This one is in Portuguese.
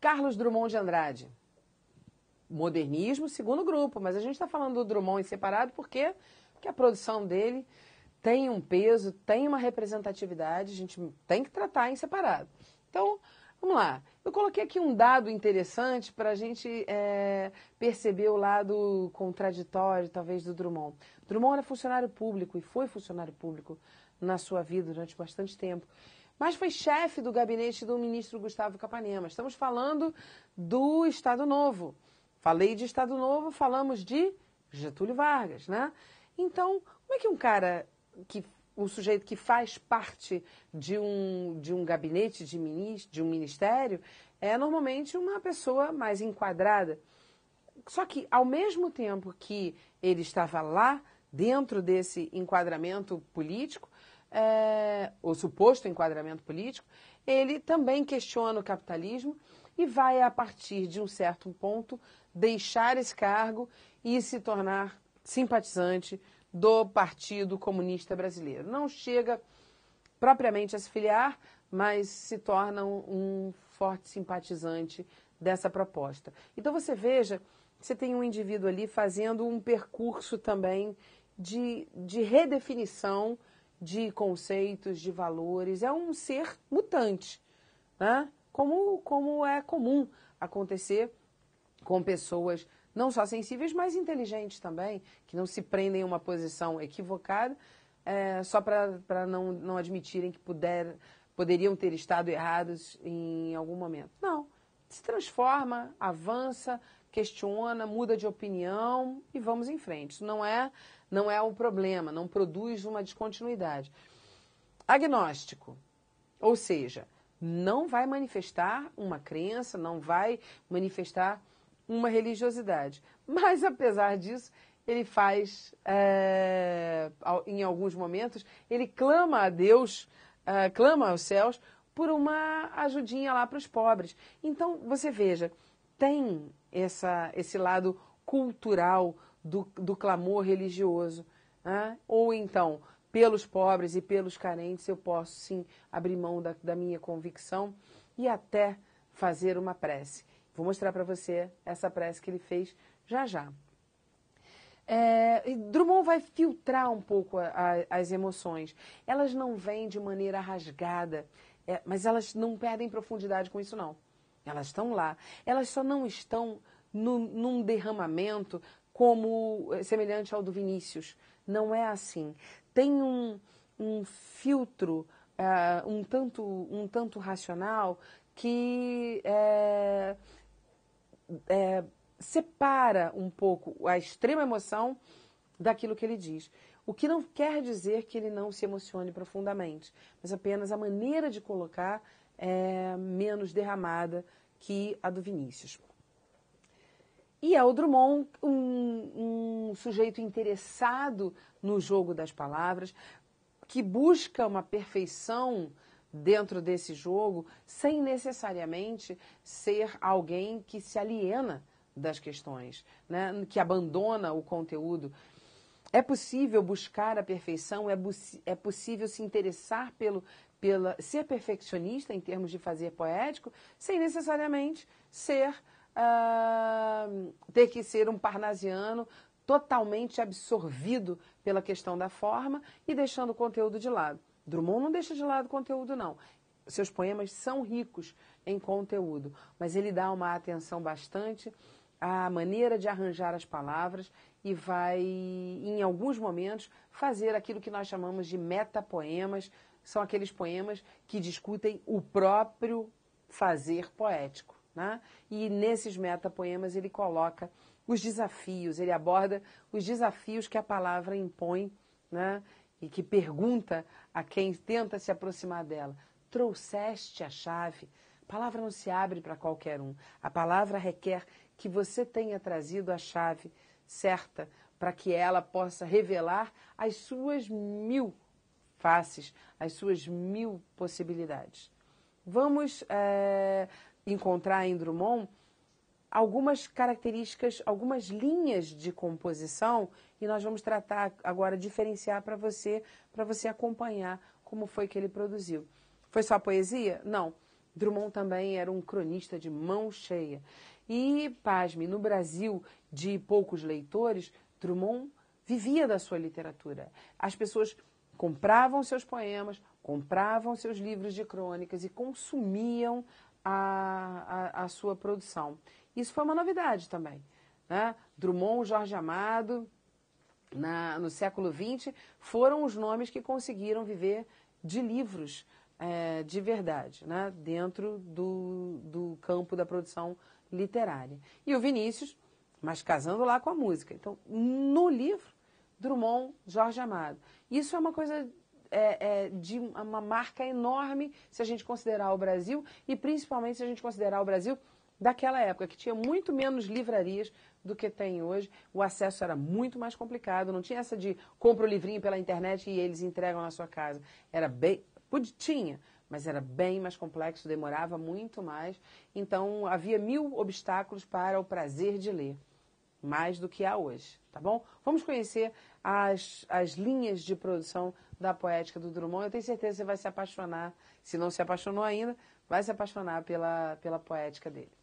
Carlos Drummond de Andrade. Modernismo, segundo grupo, mas a gente está falando do Drummond em separado porque, que a produção dele tem um peso, tem uma representatividade, a gente tem que tratar em separado. Então, vamos lá. Eu coloquei aqui um dado interessante para a gente é, perceber o lado contraditório, talvez, do Drummond. Drummond era funcionário público e foi funcionário público na sua vida durante bastante tempo mas foi chefe do gabinete do ministro Gustavo Capanema. Estamos falando do Estado Novo. Falei de Estado Novo, falamos de Getúlio Vargas, né? Então, como é que um cara que um sujeito que faz parte de um, de um gabinete de, ministro, de um ministério é normalmente uma pessoa mais enquadrada. Só que, ao mesmo tempo que ele estava lá, dentro desse enquadramento político, é, o suposto enquadramento político, ele também questiona o capitalismo e vai, a partir de um certo ponto, deixar esse cargo e se tornar simpatizante do Partido Comunista Brasileiro. Não chega propriamente a se filiar, mas se torna um forte simpatizante dessa proposta. Então você veja, você tem um indivíduo ali fazendo um percurso também de, de redefinição de conceitos, de valores. É um ser mutante, né? como, como é comum acontecer com pessoas não só sensíveis, mas inteligentes também, que não se prendem a uma posição equivocada é, só para não, não admitirem que puder, poderiam ter estado errados em algum momento. Não. Se transforma, avança, questiona, muda de opinião e vamos em frente. Isso não é, não é o problema, não produz uma descontinuidade. Agnóstico, ou seja, não vai manifestar uma crença, não vai manifestar uma religiosidade. Mas, apesar disso, ele faz, é, em alguns momentos, ele clama a Deus, é, clama aos céus por uma ajudinha lá para os pobres. Então, você veja tem essa, esse lado cultural do, do clamor religioso. Né? Ou então, pelos pobres e pelos carentes, eu posso sim abrir mão da, da minha convicção e até fazer uma prece. Vou mostrar para você essa prece que ele fez já já. É, Drummond vai filtrar um pouco a, a, as emoções. Elas não vêm de maneira rasgada, é, mas elas não perdem profundidade com isso, não. Elas estão lá. Elas só não estão no, num derramamento como eh, semelhante ao do Vinícius. Não é assim. Tem um, um filtro uh, um, tanto, um tanto racional que é, é, separa um pouco a extrema emoção daquilo que ele diz. O que não quer dizer que ele não se emocione profundamente, mas apenas a maneira de colocar é, menos derramada que a do Vinícius. E é o Drummond, um, um sujeito interessado no jogo das palavras, que busca uma perfeição dentro desse jogo, sem necessariamente ser alguém que se aliena das questões, né? que abandona o conteúdo. É possível buscar a perfeição, é, é possível se interessar pelo, pela, ser perfeccionista em termos de fazer poético, sem necessariamente ser uh, ter que ser um parnasiano totalmente absorvido pela questão da forma e deixando o conteúdo de lado. Drummond não deixa de lado o conteúdo, não. Seus poemas são ricos em conteúdo, mas ele dá uma atenção bastante a maneira de arranjar as palavras e vai, em alguns momentos, fazer aquilo que nós chamamos de metapoemas, são aqueles poemas que discutem o próprio fazer poético. Né? E nesses metapoemas ele coloca os desafios, ele aborda os desafios que a palavra impõe né? e que pergunta a quem tenta se aproximar dela: trouxeste a chave? A palavra não se abre para qualquer um, a palavra requer que você tenha trazido a chave certa para que ela possa revelar as suas mil faces, as suas mil possibilidades. Vamos é, encontrar em Drummond algumas características, algumas linhas de composição e nós vamos tratar agora diferenciar para você, para você acompanhar como foi que ele produziu. Foi só poesia? Não. Drummond também era um cronista de mão cheia. E, pasme, no Brasil de poucos leitores, Drummond vivia da sua literatura. As pessoas compravam seus poemas, compravam seus livros de crônicas e consumiam a, a, a sua produção. Isso foi uma novidade também. Né? Drummond, Jorge Amado, na, no século XX, foram os nomes que conseguiram viver de livros é, de verdade, né? dentro do, do campo da produção literária. E o Vinícius, mas casando lá com a música. Então, no livro, Drummond, Jorge Amado. Isso é uma coisa é, é, de uma marca enorme se a gente considerar o Brasil e principalmente se a gente considerar o Brasil daquela época, que tinha muito menos livrarias do que tem hoje. O acesso era muito mais complicado, não tinha essa de compra o livrinho pela internet e eles entregam na sua casa. Era bem. Podia, tinha, mas era bem mais complexo, demorava muito mais. Então havia mil obstáculos para o prazer de ler, mais do que há hoje, tá bom? Vamos conhecer as, as linhas de produção da poética do Drummond. Eu tenho certeza que você vai se apaixonar, se não se apaixonou ainda, vai se apaixonar pela, pela poética dele.